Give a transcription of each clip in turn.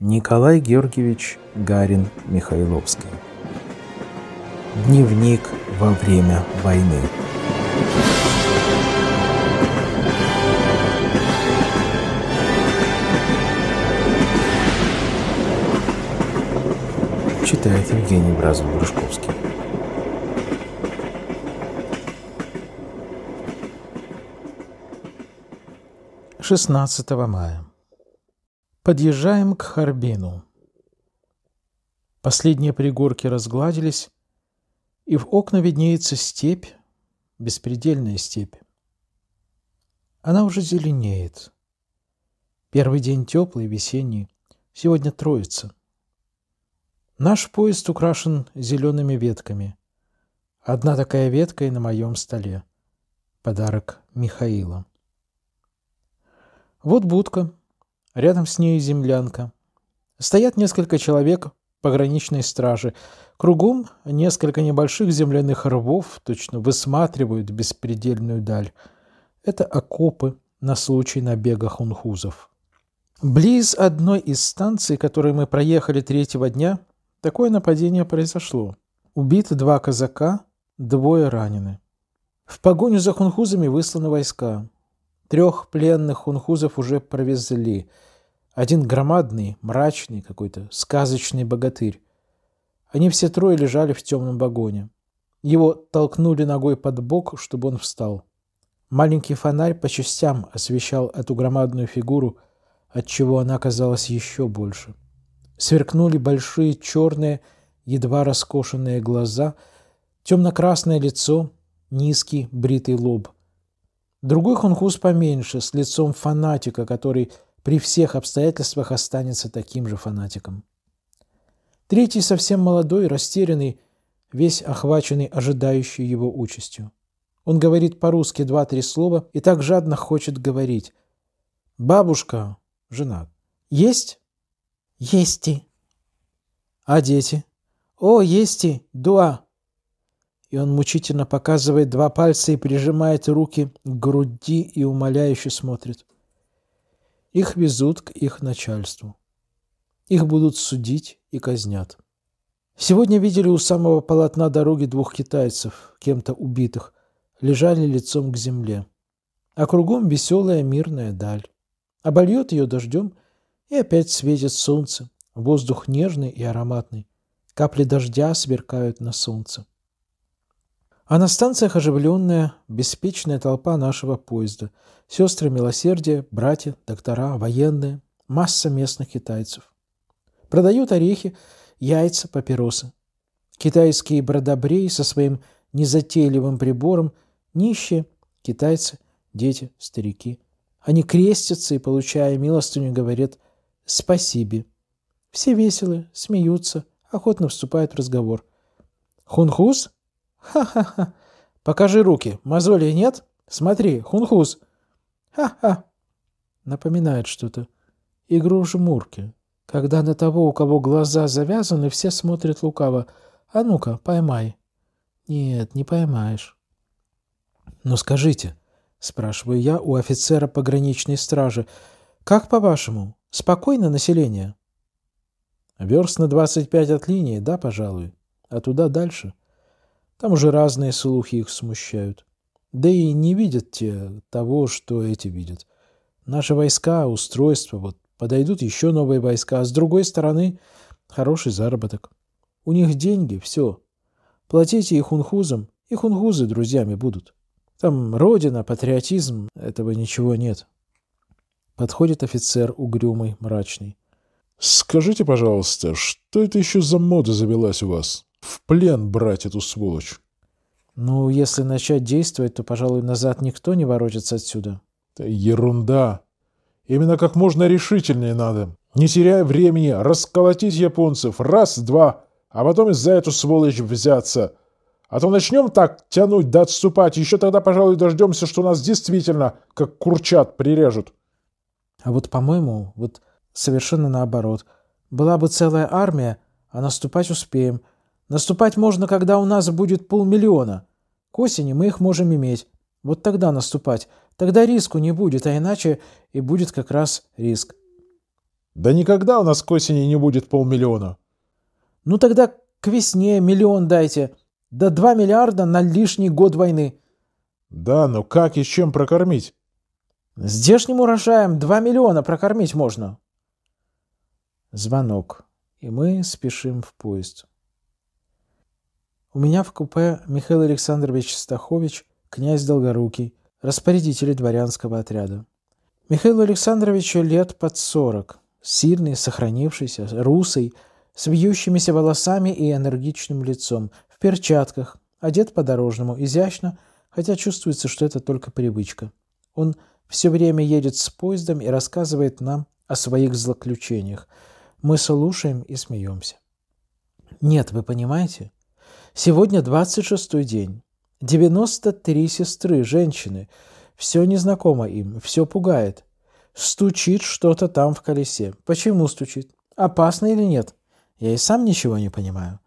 Николай Георгиевич Гарин Михайловский. Дневник во время войны. Читает Евгений Бразов-Грушковский. Шестнадцатого мая. Подъезжаем к Харбину. Последние пригорки разгладились, и в окна виднеется степь, беспредельная степь. Она уже зеленеет. Первый день теплый, весенний. Сегодня троица. Наш поезд украшен зелеными ветками. Одна такая ветка и на моем столе. Подарок Михаила. Вот будка, Рядом с ней землянка. Стоят несколько человек пограничной стражи. Кругом несколько небольших земляных рвов точно высматривают беспредельную даль. Это окопы на случай набега хунхузов. Близ одной из станций, которые мы проехали третьего дня, такое нападение произошло. Убиты два казака, двое ранены. В погоню за хунхузами высланы войска. Трех пленных хунхузов уже провезли. Один громадный, мрачный какой-то, сказочный богатырь. Они все трое лежали в темном вагоне. Его толкнули ногой под бок, чтобы он встал. Маленький фонарь по частям освещал эту громадную фигуру, отчего она казалась еще больше. Сверкнули большие черные, едва раскошенные глаза, темно-красное лицо, низкий бритый лоб. Другой хунхуз поменьше, с лицом фанатика, который при всех обстоятельствах останется таким же фанатиком. Третий совсем молодой, растерянный, весь охваченный ожидающей его участью. Он говорит по-русски два-три слова и так жадно хочет говорить. «Бабушка, жена, есть?» «Есть и». «А дети?» «О, есть и, дуа». И он мучительно показывает два пальца и прижимает руки к груди и умоляюще смотрит. Их везут к их начальству. Их будут судить и казнят. Сегодня видели у самого полотна дороги двух китайцев, кем-то убитых, лежали лицом к земле. А кругом веселая мирная даль. Обольет ее дождем, и опять светит солнце. Воздух нежный и ароматный. Капли дождя сверкают на солнце. А на станциях оживленная, беспечная толпа нашего поезда. Сестры милосердия, братья, доктора, военные, масса местных китайцев. Продают орехи, яйца, папиросы. Китайские бродобреи со своим незатейливым прибором, нищие, китайцы, дети, старики. Они крестятся и, получая милостыню, говорят «спасибо». Все веселы, смеются, охотно вступают в разговор. «Хунхус?» «Ха-ха-ха! Покажи руки. Мозолей нет? Смотри, хунхуз!» «Ха-ха!» Напоминает что-то. Игру в жмурки. Когда на того, у кого глаза завязаны, все смотрят лукаво. «А ну-ка, поймай!» «Нет, не поймаешь». «Ну скажите», — спрашиваю я у офицера пограничной стражи, «как по-вашему, спокойно население?» «Верст на 25 от линии, да, пожалуй, а туда дальше». Там уже разные слухи их смущают. Да и не видят те того, что эти видят. Наши войска, устройства вот подойдут еще новые войска, а с другой стороны хороший заработок. У них деньги, все. Платите и хунхузам, и хунхузы друзьями будут. Там родина, патриотизм, этого ничего нет. Подходит офицер угрюмый, мрачный. «Скажите, пожалуйста, что это еще за мода завелась у вас?» в плен брать эту сволочь. Ну, если начать действовать, то, пожалуй, назад никто не воротится отсюда. Да ерунда. Именно как можно решительнее надо. Не теряя времени, расколотить японцев раз-два, а потом из за эту сволочь взяться. А то начнем так тянуть да отступать, еще тогда, пожалуй, дождемся, что нас действительно, как курчат, прирежут. А вот, по-моему, вот совершенно наоборот. Была бы целая армия, а наступать успеем – Наступать можно, когда у нас будет полмиллиона. К осени мы их можем иметь. Вот тогда наступать. Тогда риску не будет, а иначе и будет как раз риск. Да никогда у нас к осени не будет полмиллиона. Ну тогда к весне миллион дайте. Да два миллиарда на лишний год войны. Да, но как и чем прокормить? Здешним урожаем два миллиона прокормить можно. Звонок. И мы спешим в поезд. У меня в купе Михаил Александрович Стахович, князь Долгорукий, распорядитель дворянского отряда. Михаилу Александровичу лет под сорок, сильный, сохранившийся, русый, с вьющимися волосами и энергичным лицом, в перчатках, одет по-дорожному, изящно, хотя чувствуется, что это только привычка. Он все время едет с поездом и рассказывает нам о своих злоключениях. Мы слушаем и смеемся. Нет, вы понимаете, Сегодня 26-й день. 93 сестры, женщины. Все незнакомо им, все пугает. Стучит что-то там в колесе. Почему стучит? Опасно или нет? Я и сам ничего не понимаю.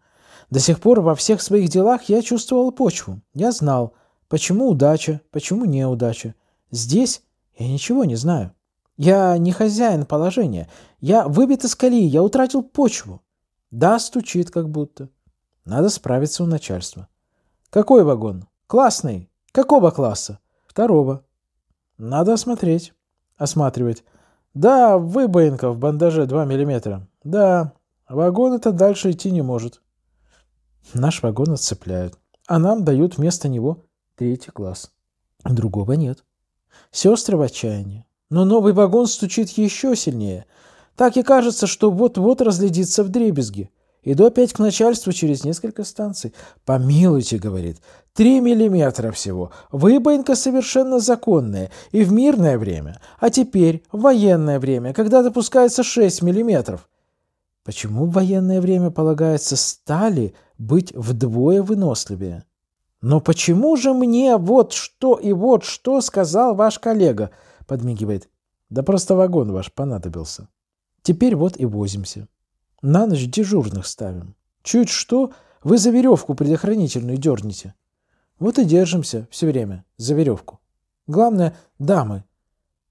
До сих пор во всех своих делах я чувствовал почву. Я знал, почему удача, почему неудача. Здесь я ничего не знаю. Я не хозяин положения. Я выбит из колеи, я утратил почву. Да, стучит как будто. Надо справиться у начальства. Какой вагон? Классный. Какого класса? Второго. Надо осмотреть. Осматривать. Да, выбоинка в бандаже 2 миллиметра. Да, вагон это дальше идти не может. Наш вагон отцепляют, а нам дают вместо него третий класс. Другого нет. Сестры в отчаянии. Но новый вагон стучит еще сильнее. Так и кажется, что вот-вот разледится в дребезги. Иду опять к начальству через несколько станций. «Помилуйте», — говорит, — «три миллиметра всего. Выбоинка совершенно законная и в мирное время, а теперь в военное время, когда допускается 6 миллиметров». Почему в военное время полагается стали быть вдвое выносливее? «Но почему же мне вот что и вот что сказал ваш коллега?» — подмигивает. «Да просто вагон ваш понадобился. Теперь вот и возимся». На ночь дежурных ставим. Чуть что, вы за веревку предохранительную дернете. Вот и держимся все время за веревку. Главное, дамы.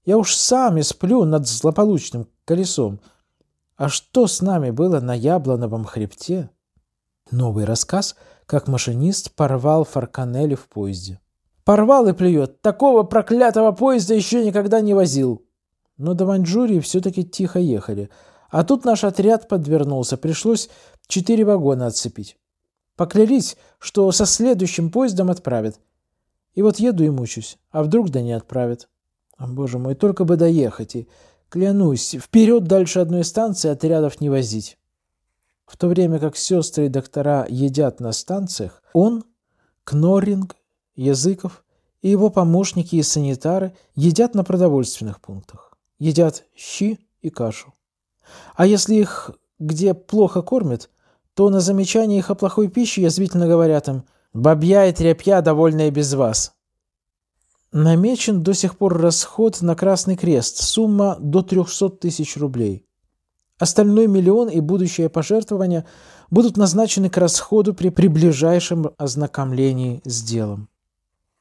Я уж сами сплю над злополучным колесом. А что с нами было на Яблоновом хребте? Новый рассказ, как машинист порвал Фарканели в поезде. Порвал и плюет. Такого проклятого поезда еще никогда не возил. Но до Маньчжурии все-таки тихо ехали – а тут наш отряд подвернулся, пришлось четыре вагона отцепить. Поклялись, что со следующим поездом отправят. И вот еду и мучусь, а вдруг да не отправят. Боже мой, только бы доехать, и, клянусь, вперед дальше одной станции отрядов не возить. В то время как сестры и доктора едят на станциях, он, Кноринг, Языков и его помощники и санитары едят на продовольственных пунктах. Едят щи и кашу. А если их где плохо кормят, то на замечание их о плохой пище язвительно говорят им «бабья и тряпья, довольные без вас». Намечен до сих пор расход на Красный Крест, сумма до 300 тысяч рублей. Остальной миллион и будущее пожертвования будут назначены к расходу при приближайшем ознакомлении с делом.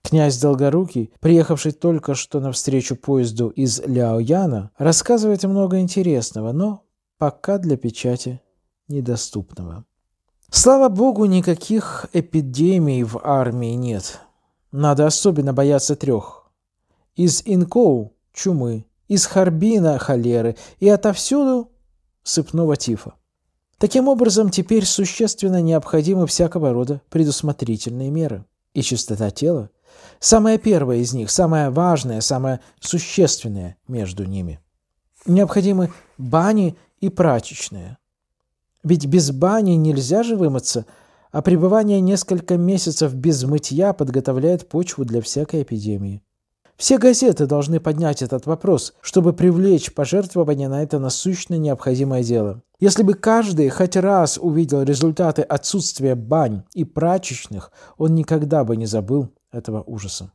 Князь Долгорукий, приехавший только что навстречу поезду из Ляояна, рассказывает много интересного, но пока для печати недоступного. Слава богу, никаких эпидемий в армии нет. Надо особенно бояться трех. Из Инкоу – чумы, из Харбина – холеры и отовсюду – сыпного тифа. Таким образом, теперь существенно необходимы всякого рода предусмотрительные меры. И чистота тела, Самое первое из них, самое важное, самое существенное между ними. Необходимы бани и прачечные. Ведь без бани нельзя же вымыться, а пребывание несколько месяцев без мытья подготовляет почву для всякой эпидемии. Все газеты должны поднять этот вопрос, чтобы привлечь пожертвования на это насущно необходимое дело. Если бы каждый хоть раз увидел результаты отсутствия бань и прачечных, он никогда бы не забыл этого ужаса.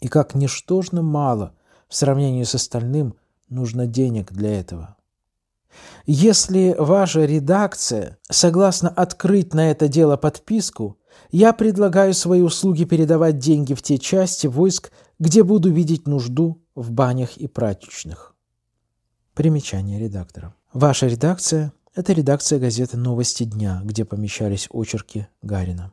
И как ничтожно мало в сравнении с остальным нужно денег для этого. Если ваша редакция согласна открыть на это дело подписку, я предлагаю свои услуги передавать деньги в те части войск, где буду видеть нужду в банях и прачечных. Примечание редактора. Ваша редакция – это редакция газеты «Новости дня», где помещались очерки Гарина.